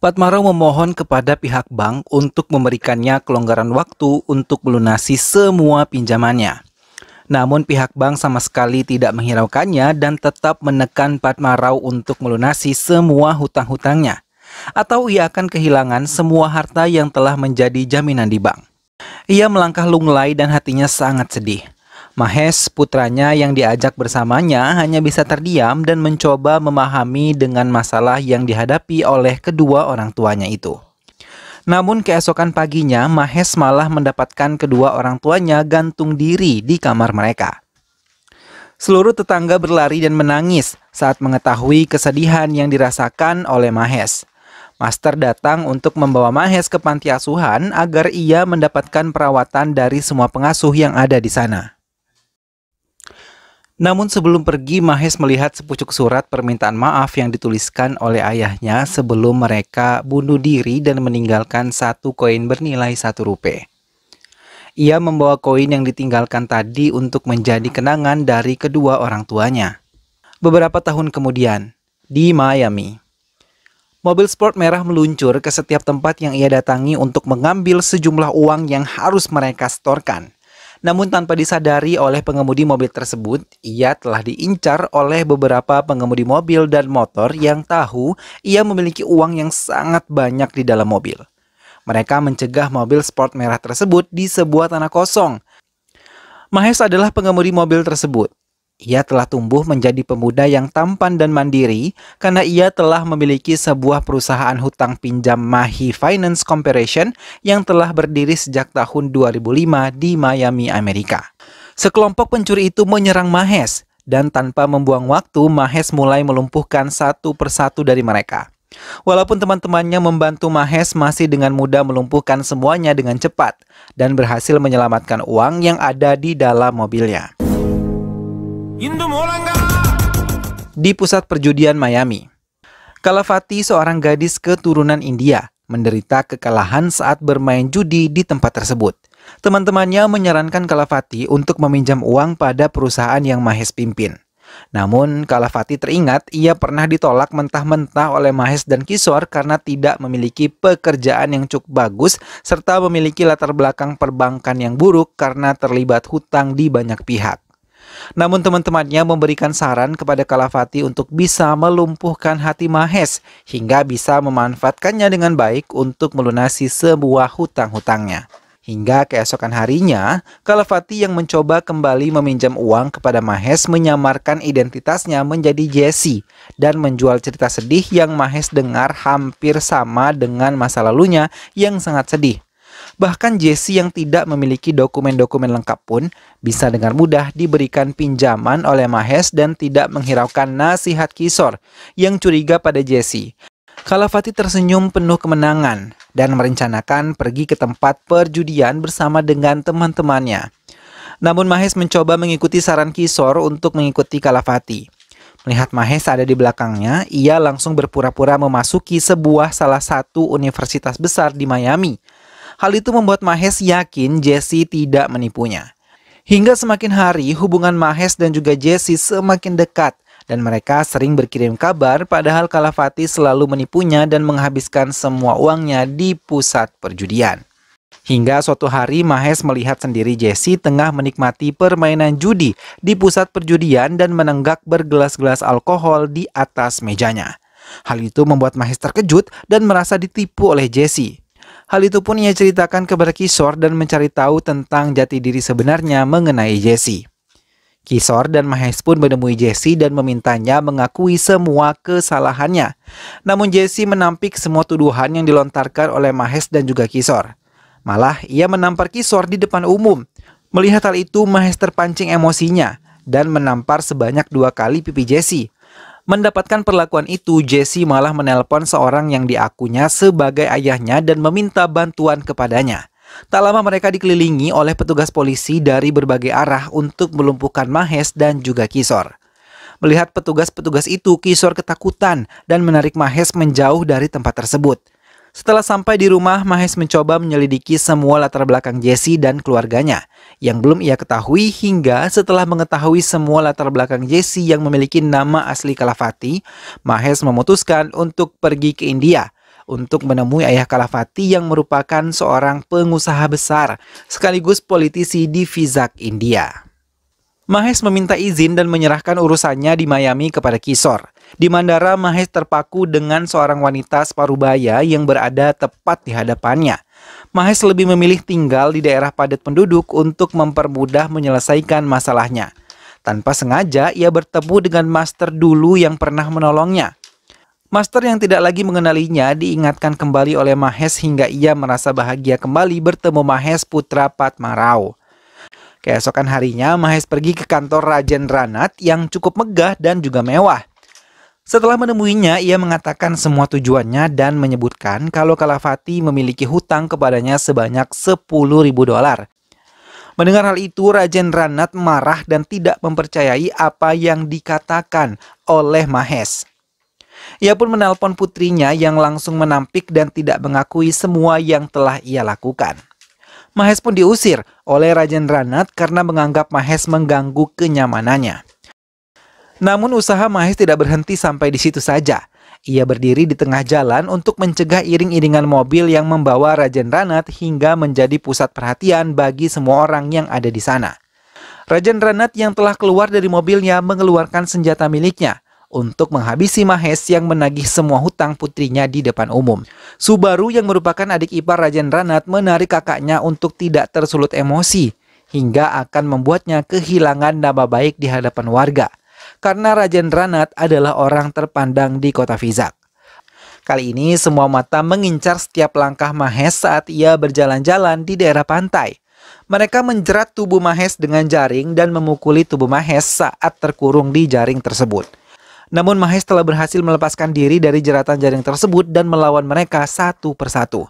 Patmaro memohon kepada pihak bank untuk memberikannya kelonggaran waktu untuk melunasi semua pinjamannya. Namun pihak bank sama sekali tidak menghiraukannya dan tetap menekan Patmarau untuk melunasi semua hutang-hutangnya. Atau ia akan kehilangan semua harta yang telah menjadi jaminan di bank. Ia melangkah lunglai dan hatinya sangat sedih. Mahes putranya yang diajak bersamanya hanya bisa terdiam dan mencoba memahami dengan masalah yang dihadapi oleh kedua orang tuanya itu. Namun keesokan paginya Mahes malah mendapatkan kedua orang tuanya gantung diri di kamar mereka. Seluruh tetangga berlari dan menangis saat mengetahui kesedihan yang dirasakan oleh Mahes. Master datang untuk membawa Mahes ke panti asuhan agar ia mendapatkan perawatan dari semua pengasuh yang ada di sana. Namun sebelum pergi, Mahes melihat sepucuk surat permintaan maaf yang dituliskan oleh ayahnya sebelum mereka bunuh diri dan meninggalkan satu koin bernilai satu rupiah. Ia membawa koin yang ditinggalkan tadi untuk menjadi kenangan dari kedua orang tuanya. Beberapa tahun kemudian, di Miami, mobil sport merah meluncur ke setiap tempat yang ia datangi untuk mengambil sejumlah uang yang harus mereka setorkan. Namun tanpa disadari oleh pengemudi mobil tersebut, ia telah diincar oleh beberapa pengemudi mobil dan motor yang tahu ia memiliki uang yang sangat banyak di dalam mobil. Mereka mencegah mobil sport merah tersebut di sebuah tanah kosong. Mahes adalah pengemudi mobil tersebut. Ia telah tumbuh menjadi pemuda yang tampan dan mandiri karena ia telah memiliki sebuah perusahaan hutang pinjam Mahi Finance Corporation yang telah berdiri sejak tahun 2005 di Miami, Amerika. Sekelompok pencuri itu menyerang Mahes dan tanpa membuang waktu Mahes mulai melumpuhkan satu persatu dari mereka. Walaupun teman-temannya membantu Mahes masih dengan mudah melumpuhkan semuanya dengan cepat dan berhasil menyelamatkan uang yang ada di dalam mobilnya. Di pusat perjudian Miami, Kalafati seorang gadis keturunan India menderita kekalahan saat bermain judi di tempat tersebut. Teman-temannya menyarankan Kalafati untuk meminjam uang pada perusahaan yang Mahes pimpin. Namun, Kalafati teringat ia pernah ditolak mentah-mentah oleh Mahes dan Kisor karena tidak memiliki pekerjaan yang cukup bagus serta memiliki latar belakang perbankan yang buruk karena terlibat hutang di banyak pihak. Namun teman-temannya memberikan saran kepada Kalafati untuk bisa melumpuhkan hati Mahes hingga bisa memanfaatkannya dengan baik untuk melunasi sebuah hutang-hutangnya. Hingga keesokan harinya, Kalafati yang mencoba kembali meminjam uang kepada Mahes menyamarkan identitasnya menjadi Jesse dan menjual cerita sedih yang Mahes dengar hampir sama dengan masa lalunya yang sangat sedih. Bahkan Jesse yang tidak memiliki dokumen-dokumen lengkap pun bisa dengan mudah diberikan pinjaman oleh Mahes dan tidak menghiraukan nasihat Kisor yang curiga pada Jesse. Kalafati tersenyum penuh kemenangan dan merencanakan pergi ke tempat perjudian bersama dengan teman-temannya. Namun Mahes mencoba mengikuti saran Kisor untuk mengikuti Kalafati. Melihat Mahes ada di belakangnya, ia langsung berpura-pura memasuki sebuah salah satu universitas besar di Miami Hal itu membuat Mahes yakin Jesse tidak menipunya. Hingga semakin hari, hubungan Mahes dan juga Jesse semakin dekat dan mereka sering berkirim kabar padahal Kalafati selalu menipunya dan menghabiskan semua uangnya di pusat perjudian. Hingga suatu hari Mahes melihat sendiri Jesse tengah menikmati permainan judi di pusat perjudian dan menenggak bergelas-gelas alkohol di atas mejanya. Hal itu membuat Mahes terkejut dan merasa ditipu oleh Jesse. Hal itu pun ia ceritakan kepada Kisor dan mencari tahu tentang jati diri sebenarnya mengenai Jesse. Kisor dan Mahes pun menemui Jesse dan memintanya mengakui semua kesalahannya. Namun Jesse menampik semua tuduhan yang dilontarkan oleh Mahes dan juga Kisor. Malah ia menampar Kisor di depan umum. Melihat hal itu Mahes terpancing emosinya dan menampar sebanyak dua kali pipi Jesse. Mendapatkan perlakuan itu, Jesse malah menelpon seorang yang diakunya sebagai ayahnya dan meminta bantuan kepadanya. Tak lama mereka dikelilingi oleh petugas polisi dari berbagai arah untuk melumpuhkan Mahes dan juga Kisor. Melihat petugas-petugas itu, Kisor ketakutan dan menarik Mahes menjauh dari tempat tersebut. Setelah sampai di rumah, Mahes mencoba menyelidiki semua latar belakang Jesse dan keluarganya yang belum ia ketahui hingga setelah mengetahui semua latar belakang Jesse yang memiliki nama asli Kalafati, Mahes memutuskan untuk pergi ke India untuk menemui ayah Kalafati yang merupakan seorang pengusaha besar sekaligus politisi di Fizak, India. Mahes meminta izin dan menyerahkan urusannya di Miami kepada Kisor. Di Mandara, Mahes terpaku dengan seorang wanita separuh baya yang berada tepat di hadapannya. Mahes lebih memilih tinggal di daerah padat penduduk untuk mempermudah menyelesaikan masalahnya. Tanpa sengaja, ia bertemu dengan master dulu yang pernah menolongnya. Master yang tidak lagi mengenalinya diingatkan kembali oleh Mahes hingga ia merasa bahagia kembali bertemu Mahes putra Patmarau. Keesokan harinya, Mahes pergi ke kantor Rajen Ranat yang cukup megah dan juga mewah. Setelah menemuinya, ia mengatakan semua tujuannya dan menyebutkan kalau Kalafati memiliki hutang kepadanya sebanyak ribu dolar. Mendengar hal itu, Rajen Ranat marah dan tidak mempercayai apa yang dikatakan oleh Mahes. Ia pun menelpon putrinya yang langsung menampik dan tidak mengakui semua yang telah ia lakukan. Mahes pun diusir oleh Rajen Ranat karena menganggap Mahes mengganggu kenyamanannya. Namun usaha Mahes tidak berhenti sampai di situ saja. Ia berdiri di tengah jalan untuk mencegah iring-iringan mobil yang membawa Rajen Ranat hingga menjadi pusat perhatian bagi semua orang yang ada di sana. Rajen Ranat yang telah keluar dari mobilnya mengeluarkan senjata miliknya untuk menghabisi Mahes yang menagih semua hutang putrinya di depan umum. Subaru yang merupakan adik ipar Rajen Ranat menarik kakaknya untuk tidak tersulut emosi hingga akan membuatnya kehilangan nama baik di hadapan warga karena Rajen Ranat adalah orang terpandang di kota Vizak. Kali ini semua mata mengincar setiap langkah Mahes saat ia berjalan-jalan di daerah pantai. Mereka menjerat tubuh Mahes dengan jaring dan memukuli tubuh Mahes saat terkurung di jaring tersebut. Namun Mahes telah berhasil melepaskan diri dari jeratan jaring tersebut dan melawan mereka satu persatu.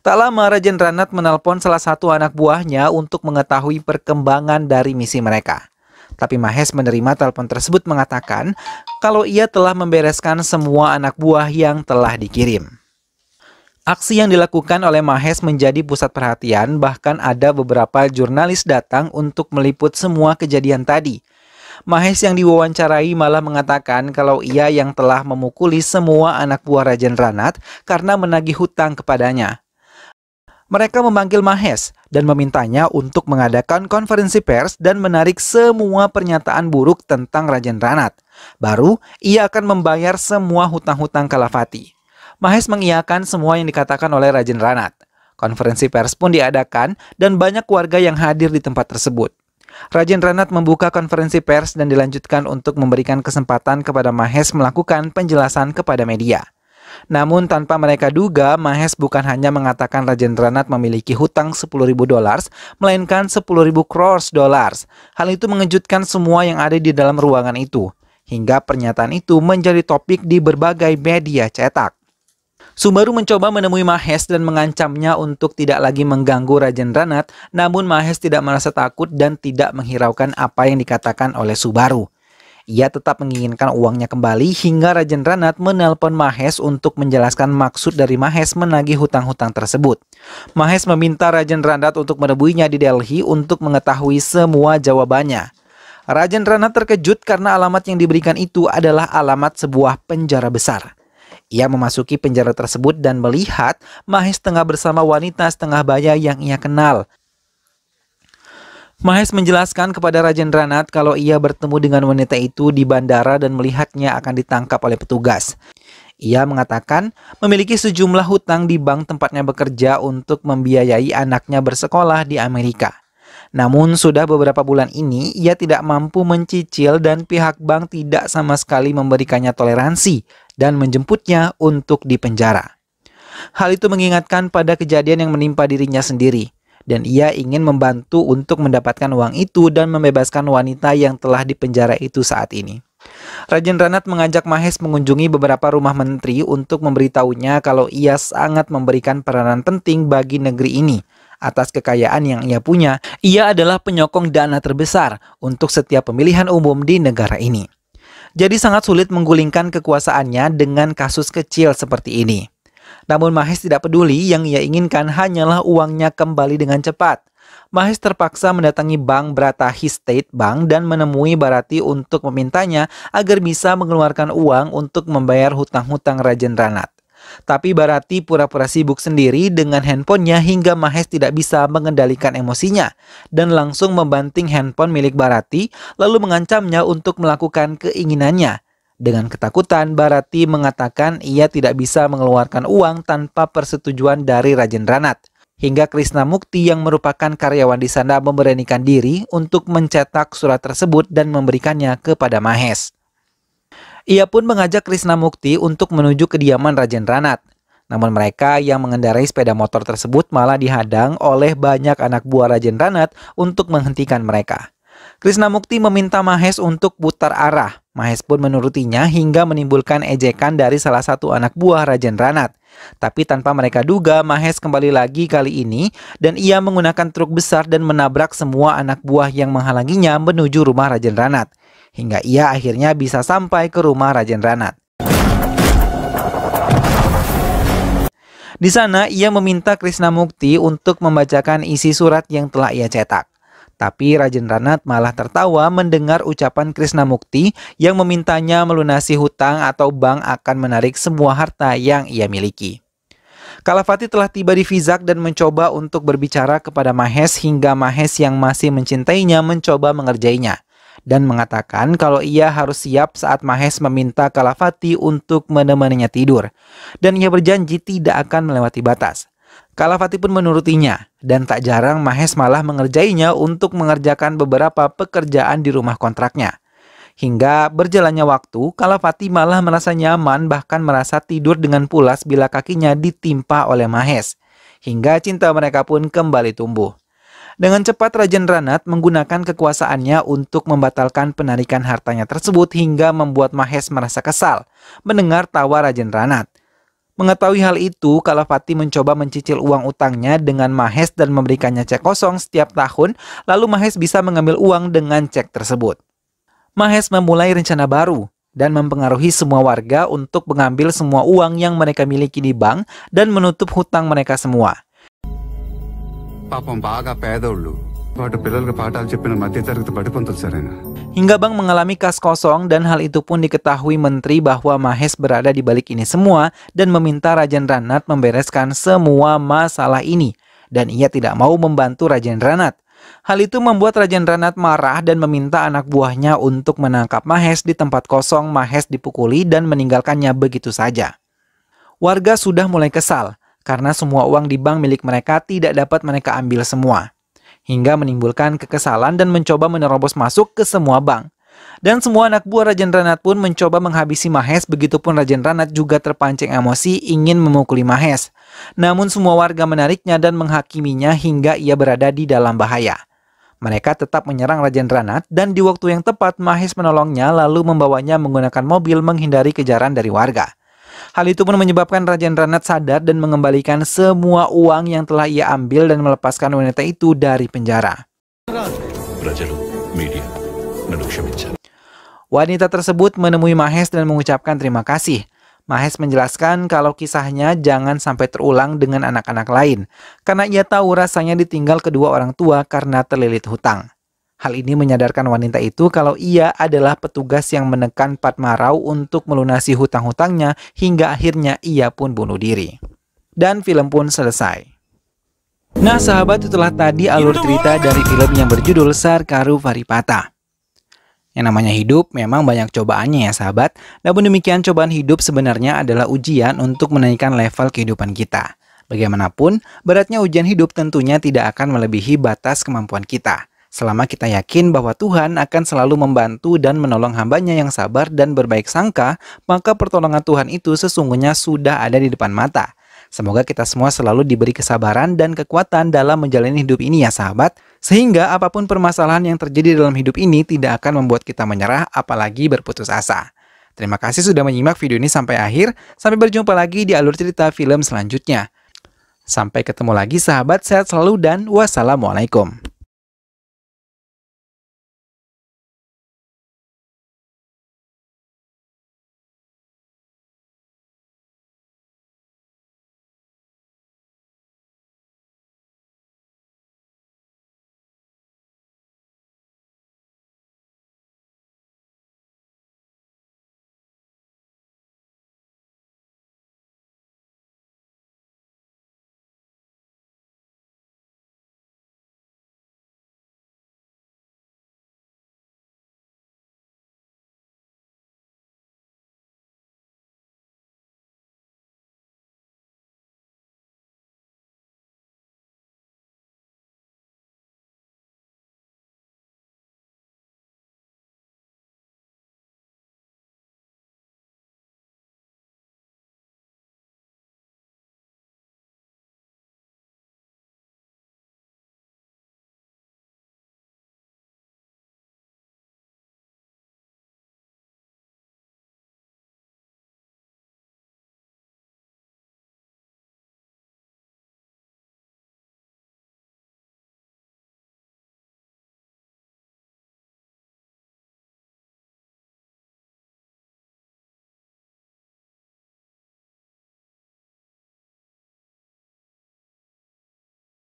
Tak lama Rajen Ranat menelpon salah satu anak buahnya untuk mengetahui perkembangan dari misi mereka. Tapi Mahes menerima telepon tersebut mengatakan kalau ia telah membereskan semua anak buah yang telah dikirim. Aksi yang dilakukan oleh Mahes menjadi pusat perhatian, bahkan ada beberapa jurnalis datang untuk meliput semua kejadian tadi. Mahes yang diwawancarai malah mengatakan kalau ia yang telah memukuli semua anak buah Rajen Ranat karena menagih hutang kepadanya mereka memanggil Mahes dan memintanya untuk mengadakan konferensi pers dan menarik semua pernyataan buruk tentang Rajen Ranat. Baru, ia akan membayar semua hutang-hutang Kalafati. Mahes mengiyakan semua yang dikatakan oleh Rajen Ranat. Konferensi pers pun diadakan dan banyak warga yang hadir di tempat tersebut. Rajen Ranat membuka konferensi pers dan dilanjutkan untuk memberikan kesempatan kepada Mahes melakukan penjelasan kepada media. Namun tanpa mereka duga, Mahes bukan hanya mengatakan Rajen Ranat memiliki hutang 10.000 dolar, melainkan 10.000 crores dolar. Hal itu mengejutkan semua yang ada di dalam ruangan itu. Hingga pernyataan itu menjadi topik di berbagai media cetak. Subaru mencoba menemui Mahes dan mengancamnya untuk tidak lagi mengganggu Rajen Ranat, namun Mahes tidak merasa takut dan tidak menghiraukan apa yang dikatakan oleh Subaru. Ia tetap menginginkan uangnya kembali hingga Rajen Ranat menelpon Mahes untuk menjelaskan maksud dari Mahes menagih hutang-hutang tersebut. Mahes meminta Rajen Ranat untuk menemuinya di Delhi untuk mengetahui semua jawabannya. Rajen Ranat terkejut karena alamat yang diberikan itu adalah alamat sebuah penjara besar. Ia memasuki penjara tersebut dan melihat Mahes tengah bersama wanita setengah baya yang ia kenal. Mahes menjelaskan kepada Raja Ranat kalau ia bertemu dengan wanita itu di bandara dan melihatnya akan ditangkap oleh petugas. Ia mengatakan memiliki sejumlah hutang di bank tempatnya bekerja untuk membiayai anaknya bersekolah di Amerika. Namun sudah beberapa bulan ini ia tidak mampu mencicil dan pihak bank tidak sama sekali memberikannya toleransi dan menjemputnya untuk dipenjara. Hal itu mengingatkan pada kejadian yang menimpa dirinya sendiri – dan ia ingin membantu untuk mendapatkan uang itu dan membebaskan wanita yang telah dipenjara itu saat ini. Rajen Ranat mengajak Mahes mengunjungi beberapa rumah menteri untuk memberitahunya kalau ia sangat memberikan peranan penting bagi negeri ini atas kekayaan yang ia punya. Ia adalah penyokong dana terbesar untuk setiap pemilihan umum di negara ini. Jadi sangat sulit menggulingkan kekuasaannya dengan kasus kecil seperti ini. Namun Mahes tidak peduli, yang ia inginkan hanyalah uangnya kembali dengan cepat. Mahes terpaksa mendatangi Bank Bratahi State Bank dan menemui Barati untuk memintanya agar bisa mengeluarkan uang untuk membayar hutang-hutang Rajen Ranat. Tapi Barati pura-pura sibuk sendiri dengan handphonenya hingga Mahes tidak bisa mengendalikan emosinya dan langsung membanting handphone milik Barati lalu mengancamnya untuk melakukan keinginannya. Dengan ketakutan, Barati mengatakan ia tidak bisa mengeluarkan uang tanpa persetujuan dari Rajen Ranat. Hingga Krishna Mukti yang merupakan karyawan di sana memberanikan diri untuk mencetak surat tersebut dan memberikannya kepada Mahes. Ia pun mengajak Krishna Mukti untuk menuju kediaman Rajen Ranat. Namun mereka yang mengendarai sepeda motor tersebut malah dihadang oleh banyak anak buah Rajen Ranat untuk menghentikan mereka. Krishna Mukti meminta Mahes untuk putar arah Mahes pun menurutinya hingga menimbulkan ejekan dari salah satu anak buah Rajen Ranat. Tapi tanpa mereka duga, Mahes kembali lagi kali ini dan ia menggunakan truk besar dan menabrak semua anak buah yang menghalanginya menuju rumah Rajen Ranat. Hingga ia akhirnya bisa sampai ke rumah Rajen Ranat. Di sana, ia meminta Krishna Mukti untuk membacakan isi surat yang telah ia cetak. Tapi Rajen Ranat malah tertawa mendengar ucapan Krishna Mukti yang memintanya melunasi hutang atau bank akan menarik semua harta yang ia miliki. Kalafati telah tiba di Fizak dan mencoba untuk berbicara kepada Mahes hingga Mahes yang masih mencintainya mencoba mengerjainya dan mengatakan kalau ia harus siap saat Mahes meminta Kalafati untuk menemaninya tidur. Dan ia berjanji tidak akan melewati batas. Kalafati pun menurutinya, dan tak jarang Mahes malah mengerjainya untuk mengerjakan beberapa pekerjaan di rumah kontraknya. Hingga berjalannya waktu, Kalafati malah merasa nyaman bahkan merasa tidur dengan pulas bila kakinya ditimpa oleh Mahes. Hingga cinta mereka pun kembali tumbuh. Dengan cepat Rajen Ranat menggunakan kekuasaannya untuk membatalkan penarikan hartanya tersebut hingga membuat Mahes merasa kesal mendengar tawa Rajen Ranat. Mengetahui hal itu, Kalafati mencoba mencicil uang utangnya dengan Mahes dan memberikannya cek kosong setiap tahun, lalu Mahes bisa mengambil uang dengan cek tersebut. Mahes memulai rencana baru dan mempengaruhi semua warga untuk mengambil semua uang yang mereka miliki di bank dan menutup hutang mereka semua. Papa, baga lu. Hingga bank mengalami kas kosong dan hal itu pun diketahui menteri bahwa Mahes berada di balik ini semua dan meminta Rajen Ranat membereskan semua masalah ini dan ia tidak mau membantu Rajen Ranat. Hal itu membuat Rajen Ranat marah dan meminta anak buahnya untuk menangkap Mahes di tempat kosong Mahes dipukuli dan meninggalkannya begitu saja. Warga sudah mulai kesal karena semua uang di bank milik mereka tidak dapat mereka ambil semua hingga menimbulkan kekesalan dan mencoba menerobos masuk ke semua bank. Dan semua anak buah Rajen Ranat pun mencoba menghabisi Mahes, begitupun Rajen Ranat juga terpancing emosi ingin memukuli Mahes. Namun semua warga menariknya dan menghakiminya hingga ia berada di dalam bahaya. Mereka tetap menyerang Rajen Ranat dan di waktu yang tepat Mahes menolongnya lalu membawanya menggunakan mobil menghindari kejaran dari warga. Hal itu pun menyebabkan Raja Ranat sadar dan mengembalikan semua uang yang telah ia ambil dan melepaskan wanita itu dari penjara. Wanita tersebut menemui Mahes dan mengucapkan terima kasih. Mahes menjelaskan kalau kisahnya jangan sampai terulang dengan anak-anak lain, karena ia tahu rasanya ditinggal kedua orang tua karena terlilit hutang. Hal ini menyadarkan wanita itu kalau ia adalah petugas yang menekan Padmarau untuk melunasi hutang-hutangnya hingga akhirnya ia pun bunuh diri. Dan film pun selesai. Nah sahabat itulah tadi alur cerita dari film yang berjudul Sarkaru Varipata. Yang namanya hidup memang banyak cobaannya ya sahabat Namun demikian cobaan hidup sebenarnya adalah ujian untuk menaikkan level kehidupan kita Bagaimanapun, beratnya ujian hidup tentunya tidak akan melebihi batas kemampuan kita selama kita yakin bahwa Tuhan akan selalu membantu dan menolong hambanya yang sabar dan berbaik sangka, maka pertolongan Tuhan itu sesungguhnya sudah ada di depan mata. Semoga kita semua selalu diberi kesabaran dan kekuatan dalam menjalani hidup ini ya sahabat, sehingga apapun permasalahan yang terjadi dalam hidup ini tidak akan membuat kita menyerah apalagi berputus asa. Terima kasih sudah menyimak video ini sampai akhir, sampai berjumpa lagi di alur cerita film selanjutnya. Sampai ketemu lagi sahabat, sehat selalu dan wassalamualaikum.